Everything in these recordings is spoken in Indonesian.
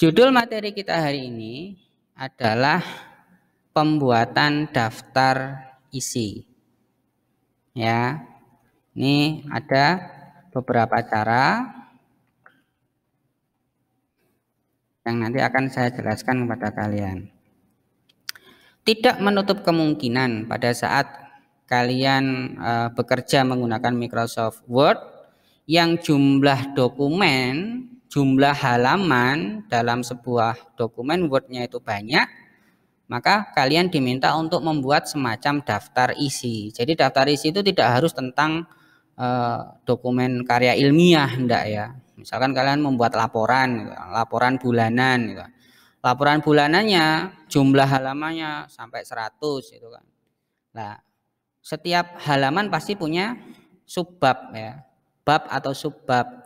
Judul materi kita hari ini adalah pembuatan daftar isi. Ya. Ini ada beberapa cara yang nanti akan saya jelaskan kepada kalian. Tidak menutup kemungkinan pada saat kalian eh, bekerja menggunakan Microsoft Word yang jumlah dokumen jumlah halaman dalam sebuah dokumen Word-nya itu banyak, maka kalian diminta untuk membuat semacam daftar isi. Jadi daftar isi itu tidak harus tentang eh, dokumen karya ilmiah, enggak ya. Misalkan kalian membuat laporan, laporan bulanan, gitu. laporan bulanannya jumlah halamannya sampai 100 gitu kan. Nah, setiap halaman pasti punya subbab ya, bab atau subbab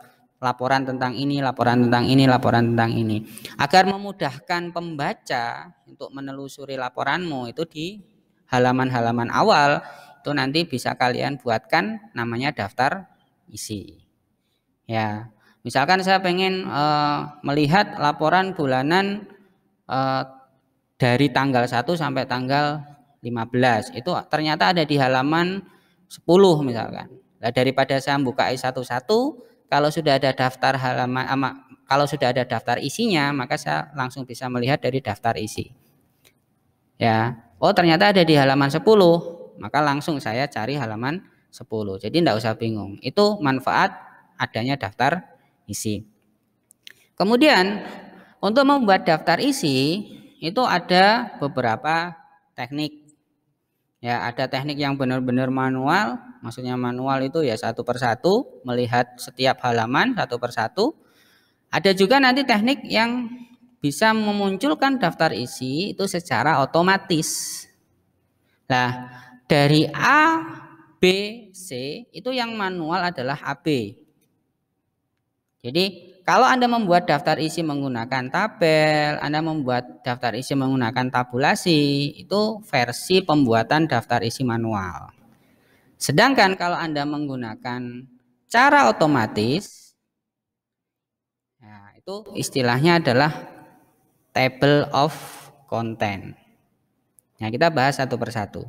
laporan tentang ini, laporan tentang ini, laporan tentang ini. Agar memudahkan pembaca untuk menelusuri laporanmu itu di halaman-halaman awal itu nanti bisa kalian buatkan namanya daftar isi. Ya, misalkan saya pengen e, melihat laporan bulanan e, dari tanggal 1 sampai tanggal 15. Itu ternyata ada di halaman 10 misalkan. Nah, daripada saya buka I11 kalau sudah ada daftar halaman ama, kalau sudah ada daftar isinya, maka saya langsung bisa melihat dari daftar isi. Ya. Oh, ternyata ada di halaman 10, maka langsung saya cari halaman 10. Jadi tidak usah bingung. Itu manfaat adanya daftar isi. Kemudian untuk membuat daftar isi itu ada beberapa teknik ya ada teknik yang benar-benar manual maksudnya manual itu ya satu persatu melihat setiap halaman satu persatu ada juga nanti teknik yang bisa memunculkan daftar isi itu secara otomatis nah dari A B C itu yang manual adalah AB jadi kalau Anda membuat daftar isi menggunakan tabel, Anda membuat daftar isi menggunakan tabulasi, itu versi pembuatan daftar isi manual. Sedangkan kalau Anda menggunakan cara otomatis, ya, itu istilahnya adalah table of content. Nah, kita bahas satu persatu.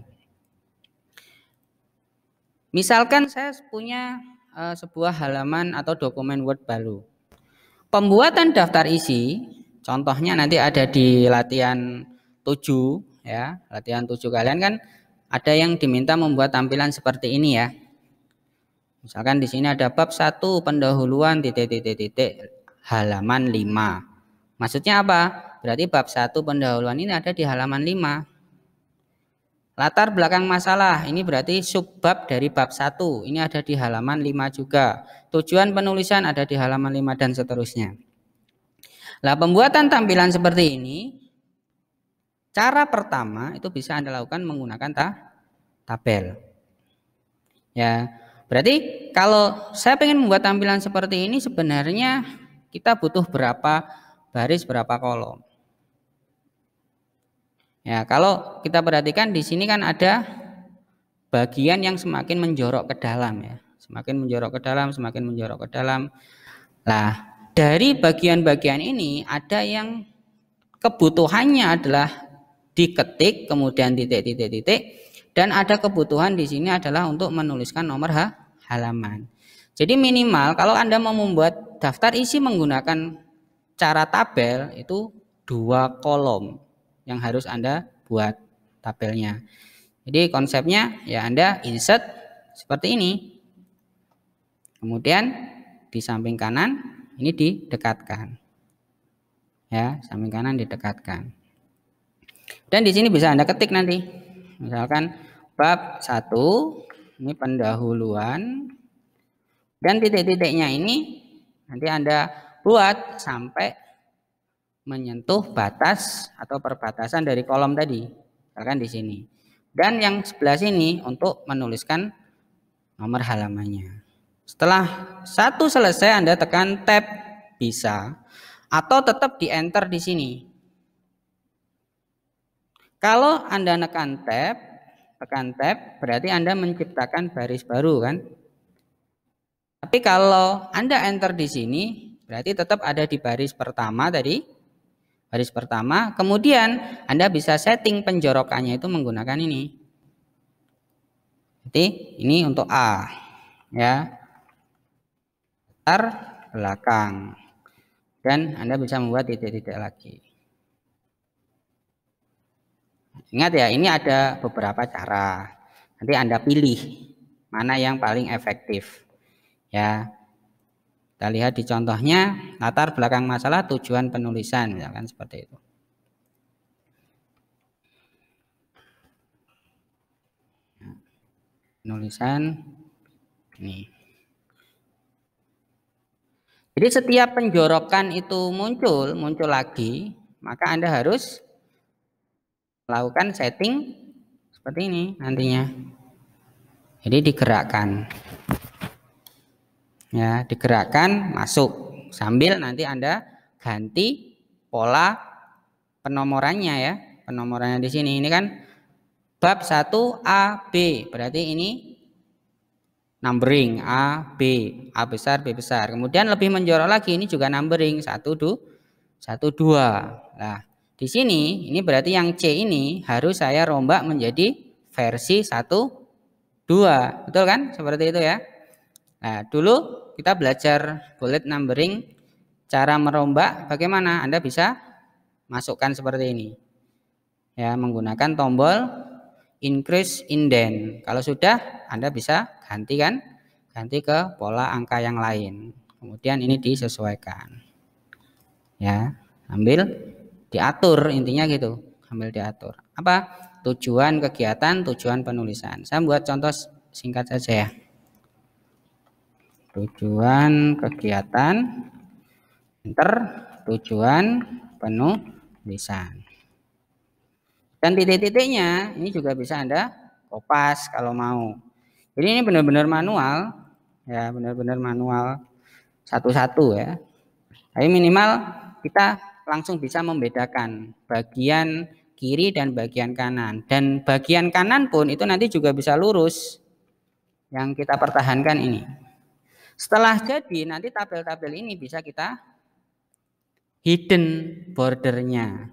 Misalkan saya punya eh, sebuah halaman atau dokumen Word baru. Pembuatan daftar isi, contohnya nanti ada di latihan 7 ya, latihan 7 kalian kan ada yang diminta membuat tampilan seperti ini ya. Misalkan di sini ada bab satu pendahuluan titik-titik-titik halaman 5. Maksudnya apa? Berarti bab satu pendahuluan ini ada di halaman 5. Latar belakang masalah, ini berarti subbab dari bab 1. Ini ada di halaman 5 juga. Tujuan penulisan ada di halaman 5 dan seterusnya. Nah, pembuatan tampilan seperti ini, cara pertama itu bisa Anda lakukan menggunakan ta tabel. Ya, berarti kalau saya ingin membuat tampilan seperti ini sebenarnya kita butuh berapa baris, berapa kolom. Ya, kalau kita perhatikan di sini kan ada bagian yang semakin menjorok ke dalam ya. Semakin menjorok ke dalam, semakin menjorok ke dalam. Lah dari bagian-bagian ini ada yang kebutuhannya adalah diketik kemudian titik-titik-titik dan ada kebutuhan di sini adalah untuk menuliskan nomor ha halaman. Jadi minimal kalau Anda mau membuat daftar isi menggunakan cara tabel itu dua kolom yang harus Anda buat tabelnya. Jadi konsepnya ya Anda insert seperti ini. Kemudian di samping kanan ini didekatkan. Ya, samping kanan didekatkan. Dan di sini bisa Anda ketik nanti. Misalkan bab 1 ini pendahuluan dan titik-titiknya ini nanti Anda buat sampai menyentuh batas atau perbatasan dari kolom tadi. Misalkan di sini. Dan yang sebelah sini untuk menuliskan nomor halamannya. Setelah satu selesai Anda tekan tab bisa atau tetap di enter di sini. Kalau Anda tekan tab, tekan tab berarti Anda menciptakan baris baru kan? Tapi kalau Anda enter di sini berarti tetap ada di baris pertama tadi Baris pertama, kemudian Anda bisa setting penjorokannya itu menggunakan ini. Jadi ini untuk A ya. Latar belakang. Dan Anda bisa membuat titik-titik lagi. Ingat ya, ini ada beberapa cara. Nanti Anda pilih mana yang paling efektif. Ya. Kita lihat di contohnya latar belakang masalah tujuan penulisan misalkan ya seperti itu. Penulisan ini. Jadi setiap penjorokan itu muncul, muncul lagi, maka Anda harus melakukan setting seperti ini nantinya. Jadi digerakkan ya digerakkan masuk sambil nanti anda ganti pola penomorannya ya penomorannya di sini ini kan bab 1 A B berarti ini numbering A B A besar B besar kemudian lebih menjorok lagi ini juga numbering satu dua satu dua nah di sini ini berarti yang C ini harus saya rombak menjadi versi satu dua betul kan seperti itu ya nah dulu kita belajar bullet numbering cara merombak bagaimana Anda bisa masukkan seperti ini ya menggunakan tombol increase indent kalau sudah Anda bisa ganti kan ganti ke pola angka yang lain kemudian ini disesuaikan ya ambil diatur intinya gitu ambil diatur apa tujuan kegiatan tujuan penulisan saya buat contoh singkat saja ya tujuan kegiatan enter tujuan penuh bisa dan titik-titiknya ini juga bisa anda kopas kalau mau jadi ini benar-benar manual ya benar-benar manual satu-satu ya tapi minimal kita langsung bisa membedakan bagian kiri dan bagian kanan dan bagian kanan pun itu nanti juga bisa lurus yang kita pertahankan ini setelah jadi, nanti tabel-tabel ini bisa kita hidden bordernya.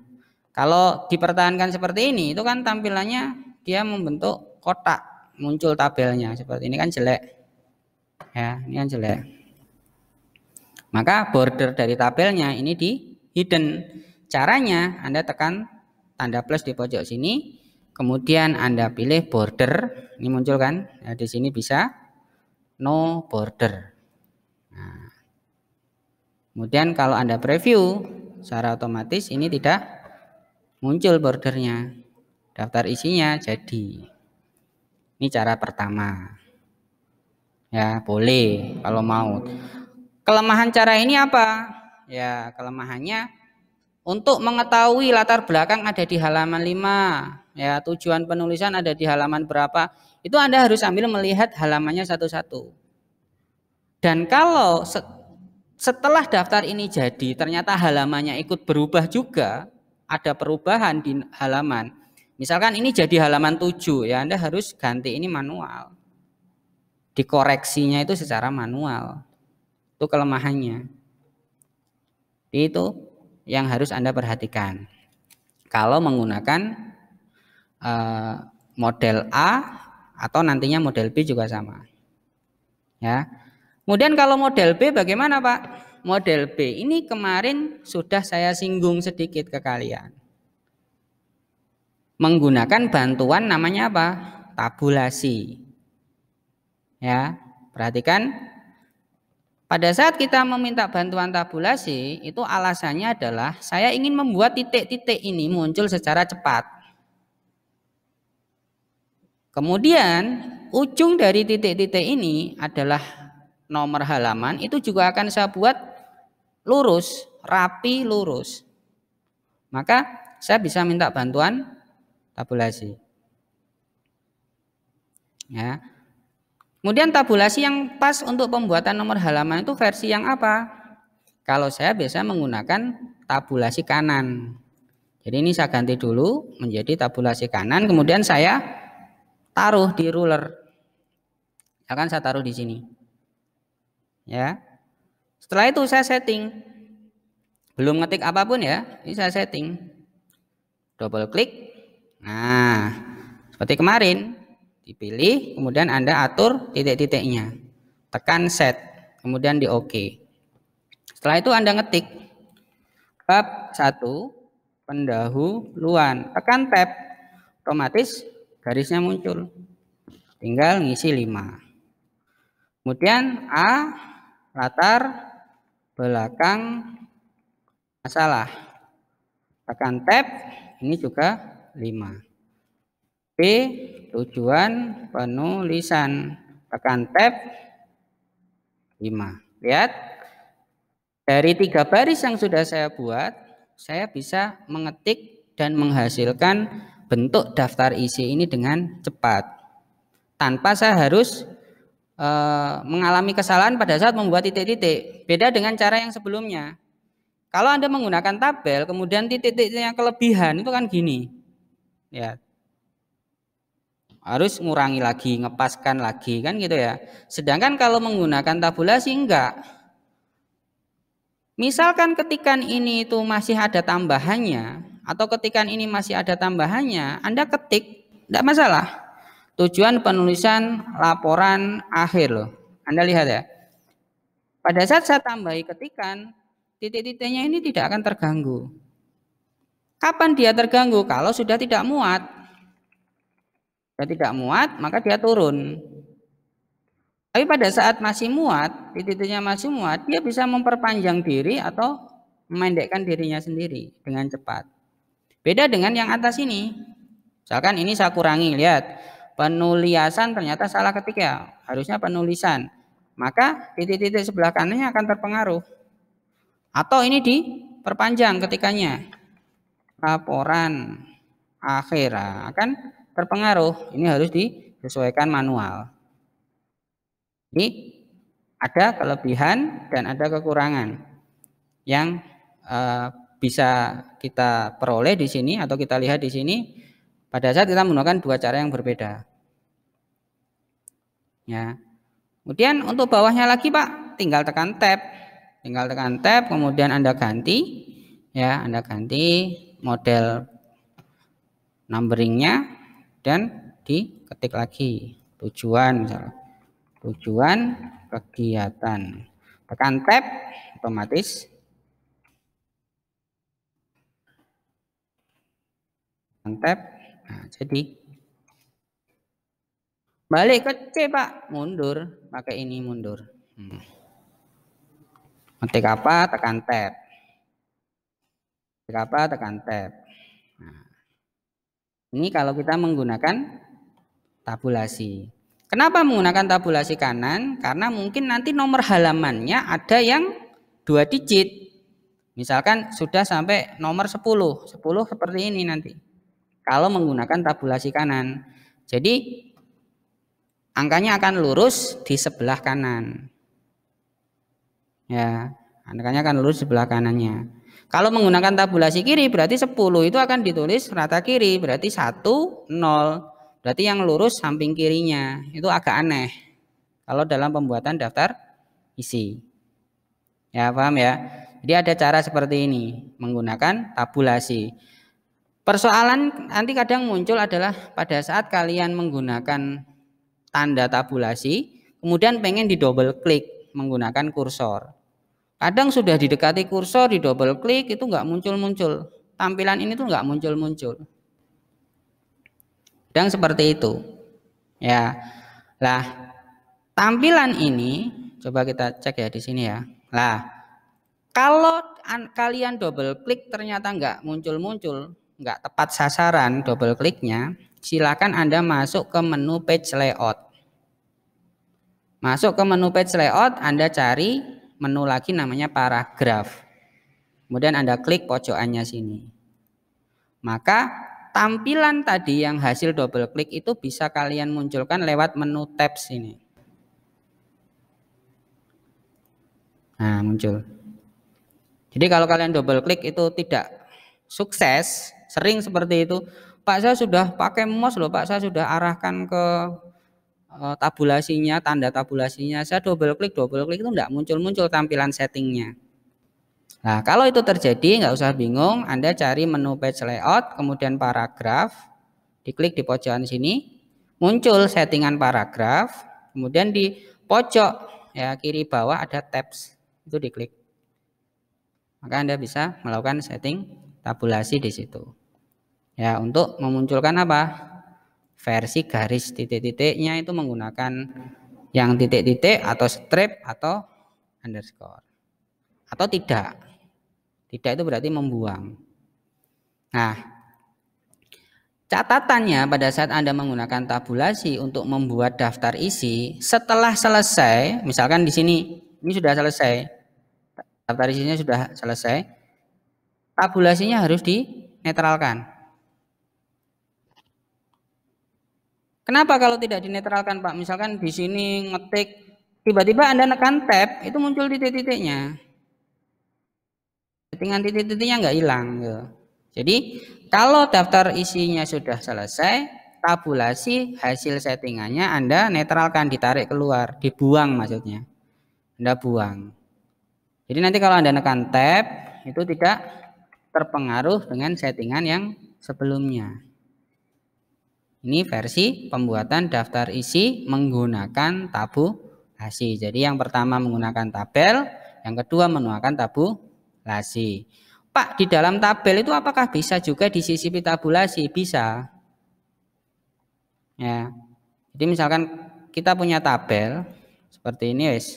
Kalau dipertahankan seperti ini, itu kan tampilannya dia membentuk kotak, muncul tabelnya seperti ini kan jelek. Ya, ini kan jelek. Maka border dari tabelnya ini di hidden. Caranya Anda tekan tanda plus di pojok sini, kemudian Anda pilih border, ini muncul kan? Nah, di sini bisa no border. Nah, kemudian kalau Anda preview secara otomatis ini tidak muncul bordernya. Daftar isinya jadi. Ini cara pertama. Ya, boleh kalau mau. Kelemahan cara ini apa? Ya, kelemahannya untuk mengetahui latar belakang ada di halaman 5, ya tujuan penulisan ada di halaman berapa, itu Anda harus sambil melihat halamannya satu-satu. Dan kalau setelah daftar ini jadi ternyata halamannya ikut berubah juga, ada perubahan di halaman. Misalkan ini jadi halaman 7 ya Anda harus ganti ini manual. Dikoreksinya itu secara manual. Itu kelemahannya. Itu yang harus Anda perhatikan. Kalau menggunakan eh, model A atau nantinya model B juga sama. Ya. Kemudian kalau model B bagaimana Pak? Model B ini kemarin sudah saya singgung sedikit ke kalian. Menggunakan bantuan namanya apa? Tabulasi. Ya, perhatikan pada saat kita meminta bantuan tabulasi, itu alasannya adalah saya ingin membuat titik-titik ini muncul secara cepat. Kemudian ujung dari titik-titik ini adalah nomor halaman itu juga akan saya buat lurus, rapi lurus. Maka saya bisa minta bantuan tabulasi. Ya. Kemudian tabulasi yang pas untuk pembuatan nomor halaman itu versi yang apa? Kalau saya biasa menggunakan tabulasi kanan. Jadi ini saya ganti dulu menjadi tabulasi kanan, kemudian saya taruh di ruler. Akan saya taruh di sini. Ya. Setelah itu saya setting. Belum ngetik apapun ya, ini saya setting. Double klik. Nah, seperti kemarin dipilih, kemudian Anda atur titik-titiknya. Tekan set, kemudian di OK. Setelah itu Anda ngetik bab 1 pendahuluan. Tekan tab, otomatis garisnya muncul. Tinggal ngisi 5. Kemudian A latar belakang masalah. Tekan tab, ini juga 5. p tujuan penulisan. Tekan tab, 5. Lihat, dari tiga baris yang sudah saya buat, saya bisa mengetik dan menghasilkan bentuk daftar isi ini dengan cepat. Tanpa saya harus Eh, mengalami kesalahan pada saat membuat titik-titik. Beda dengan cara yang sebelumnya. Kalau Anda menggunakan tabel, kemudian titik-titiknya kelebihan itu kan gini. Ya. Harus ngurangi lagi, ngepaskan lagi kan gitu ya. Sedangkan kalau menggunakan tabulasi enggak. Misalkan ketikan ini itu masih ada tambahannya atau ketikan ini masih ada tambahannya, Anda ketik tidak masalah. Tujuan penulisan laporan akhir loh. Anda lihat ya. Pada saat saya tambahi ketikan, titik-titiknya ini tidak akan terganggu. Kapan dia terganggu? Kalau sudah tidak muat. Sudah tidak muat, maka dia turun. Tapi pada saat masih muat, titiknya masih muat, dia bisa memperpanjang diri atau memendekkan dirinya sendiri dengan cepat. Beda dengan yang atas ini. Misalkan ini saya kurangi, lihat penulisan ternyata salah ketik ya. Harusnya penulisan. Maka titik-titik sebelah kanannya akan terpengaruh. Atau ini diperpanjang ketikannya Laporan akhir nah, akan terpengaruh. Ini harus disesuaikan manual. Ini ada kelebihan dan ada kekurangan yang eh, bisa kita peroleh di sini atau kita lihat di sini pada saat kita menggunakan dua cara yang berbeda. Ya. Kemudian untuk bawahnya lagi Pak, tinggal tekan tab. Tinggal tekan tab, kemudian Anda ganti ya, Anda ganti model numberingnya dan diketik lagi tujuan misalnya. Tujuan kegiatan. Tekan tab otomatis tekan tab Nah, jadi balik ke C pak, mundur, pakai ini mundur. Hmm. Ketik apa, tekan tab. Ketik apa, tekan tab. Nah. Ini kalau kita menggunakan tabulasi. Kenapa menggunakan tabulasi kanan? Karena mungkin nanti nomor halamannya ada yang dua digit. Misalkan sudah sampai nomor 10. 10 seperti ini nanti kalau menggunakan tabulasi kanan. Jadi angkanya akan lurus di sebelah kanan. Ya, angkanya akan lurus sebelah kanannya. Kalau menggunakan tabulasi kiri berarti 10 itu akan ditulis rata kiri berarti 1 0. Berarti yang lurus samping kirinya. Itu agak aneh. Kalau dalam pembuatan daftar isi. Ya, paham ya? Jadi ada cara seperti ini menggunakan tabulasi. Persoalan nanti kadang muncul adalah pada saat kalian menggunakan tanda tabulasi, kemudian pengen di double klik menggunakan kursor. Kadang sudah didekati kursor, di double klik itu nggak muncul-muncul. Tampilan ini tuh nggak muncul-muncul. Dan seperti itu. Ya, lah tampilan ini coba kita cek ya di sini ya. Lah, kalau kalian double klik ternyata nggak muncul-muncul, nggak tepat sasaran double kliknya, silakan Anda masuk ke menu page layout. Masuk ke menu page layout, Anda cari menu lagi namanya paragraf. Kemudian Anda klik pojokannya sini. Maka tampilan tadi yang hasil double klik itu bisa kalian munculkan lewat menu tabs ini. Nah, muncul. Jadi kalau kalian double klik itu tidak sukses, Sering seperti itu. Pak saya sudah pakai mouse loh, Pak saya sudah arahkan ke eh, tabulasinya, tanda tabulasinya. Saya double klik, double klik itu enggak muncul-muncul tampilan settingnya. Nah, kalau itu terjadi enggak usah bingung, Anda cari menu page layout, kemudian paragraf, diklik di pojokan sini, muncul settingan paragraf, kemudian di pojok ya kiri bawah ada tabs, itu diklik. Maka Anda bisa melakukan setting tabulasi di situ ya untuk memunculkan apa versi garis titik-titiknya itu menggunakan yang titik-titik atau strip atau underscore atau tidak tidak itu berarti membuang nah catatannya pada saat Anda menggunakan tabulasi untuk membuat daftar isi setelah selesai misalkan di sini ini sudah selesai daftar isinya sudah selesai tabulasinya harus dinetralkan Kenapa kalau tidak dinetralkan Pak? Misalkan di sini ngetik, tiba-tiba Anda nekan tab, itu muncul titik-titiknya. Settingan titik-titiknya nggak hilang. Gitu. Jadi kalau daftar isinya sudah selesai, tabulasi hasil settingannya Anda netralkan, ditarik keluar, dibuang maksudnya. Anda buang. Jadi nanti kalau Anda nekan tab, itu tidak terpengaruh dengan settingan yang sebelumnya. Ini versi pembuatan daftar isi menggunakan tabulasi. Jadi yang pertama menggunakan tabel, yang kedua menggunakan tabulasi. Pak, di dalam tabel itu apakah bisa juga di disisipi tabulasi? Bisa. Ya. Jadi misalkan kita punya tabel seperti ini, guys.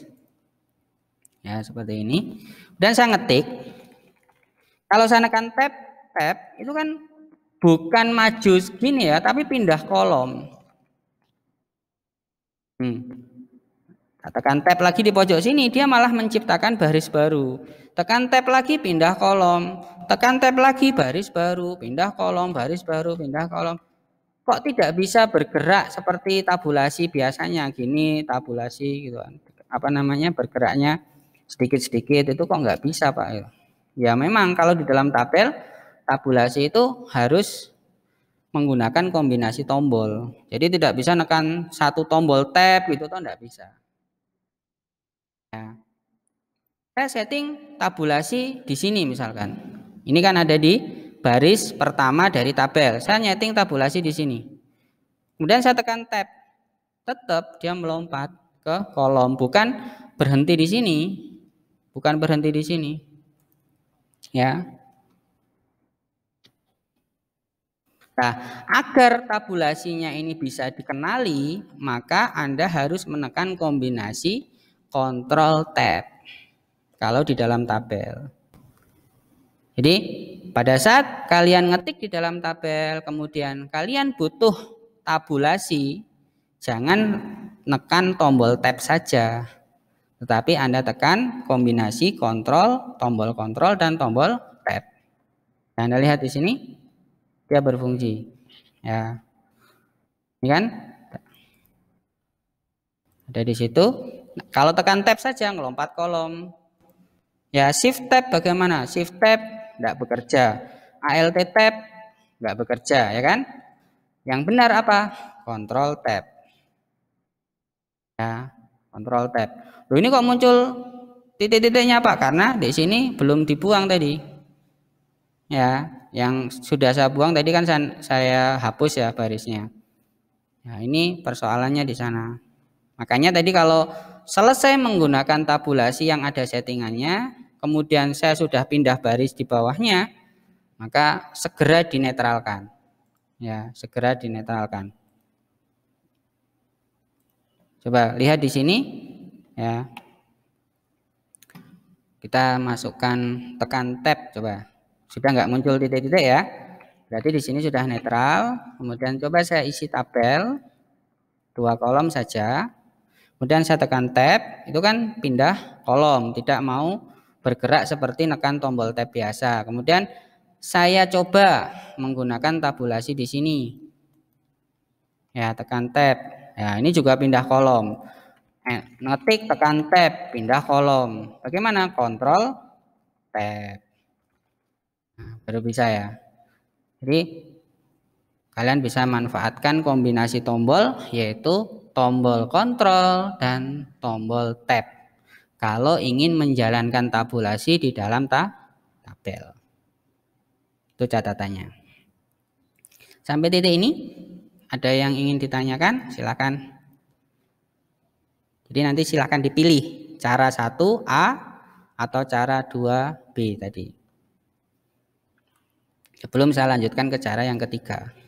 Ya, seperti ini. Dan saya ngetik. Kalau saya tekan tab, tab itu kan bukan maju segini ya, tapi pindah kolom. Hmm. Tekan tab lagi di pojok sini, dia malah menciptakan baris baru. Tekan tab lagi, pindah kolom. Tekan tab lagi, baris baru, pindah kolom, baris baru, pindah kolom. Kok tidak bisa bergerak seperti tabulasi biasanya? Gini, tabulasi gitu kan. Apa namanya, bergeraknya sedikit-sedikit. Itu kok nggak bisa Pak? Ya memang kalau di dalam tabel, tabulasi itu harus menggunakan kombinasi tombol. Jadi tidak bisa nekan satu tombol tab gitu toh tidak bisa. Ya. Saya setting tabulasi di sini misalkan. Ini kan ada di baris pertama dari tabel. Saya nyeting tabulasi di sini. Kemudian saya tekan tab. Tetap dia melompat ke kolom, bukan berhenti di sini. Bukan berhenti di sini. Ya, Nah, agar tabulasinya ini bisa dikenali, maka Anda harus menekan kombinasi Control Tab kalau di dalam tabel. Jadi, pada saat kalian ngetik di dalam tabel, kemudian kalian butuh tabulasi, jangan nekan tombol Tab saja. Tetapi Anda tekan kombinasi Control tombol Control dan tombol Tab. Anda lihat di sini, dia berfungsi ya ini kan ada di situ nah, kalau tekan tab saja ngelompat kolom ya shift tab bagaimana shift tab tidak bekerja alt tab tidak bekerja ya kan yang benar apa Control tab ya control tab Loh ini kok muncul titik-titiknya apa? karena di sini belum dibuang tadi ya yang sudah saya buang tadi kan saya, saya hapus ya barisnya nah ini persoalannya di sana makanya tadi kalau selesai menggunakan tabulasi yang ada settingannya kemudian saya sudah pindah baris di bawahnya maka segera dinetralkan ya segera dinetralkan coba lihat di sini ya kita masukkan tekan tab coba sudah nggak muncul titik-titik ya. Berarti di sini sudah netral. Kemudian coba saya isi tabel. Dua kolom saja. Kemudian saya tekan tab. Itu kan pindah kolom. Tidak mau bergerak seperti nekan tombol tab biasa. Kemudian saya coba menggunakan tabulasi di sini. Ya, tekan tab. Ya, ini juga pindah kolom. Eh, ngetik tekan tab, pindah kolom. Bagaimana? Kontrol tab. Nah, baru bisa ya. Jadi kalian bisa manfaatkan kombinasi tombol yaitu tombol kontrol dan tombol tab kalau ingin menjalankan tabulasi di dalam ta tabel. Itu catatannya. Sampai titik ini ada yang ingin ditanyakan? Silakan. Jadi nanti silakan dipilih cara 1A atau cara 2B tadi. Sebelum saya lanjutkan ke cara yang ketiga.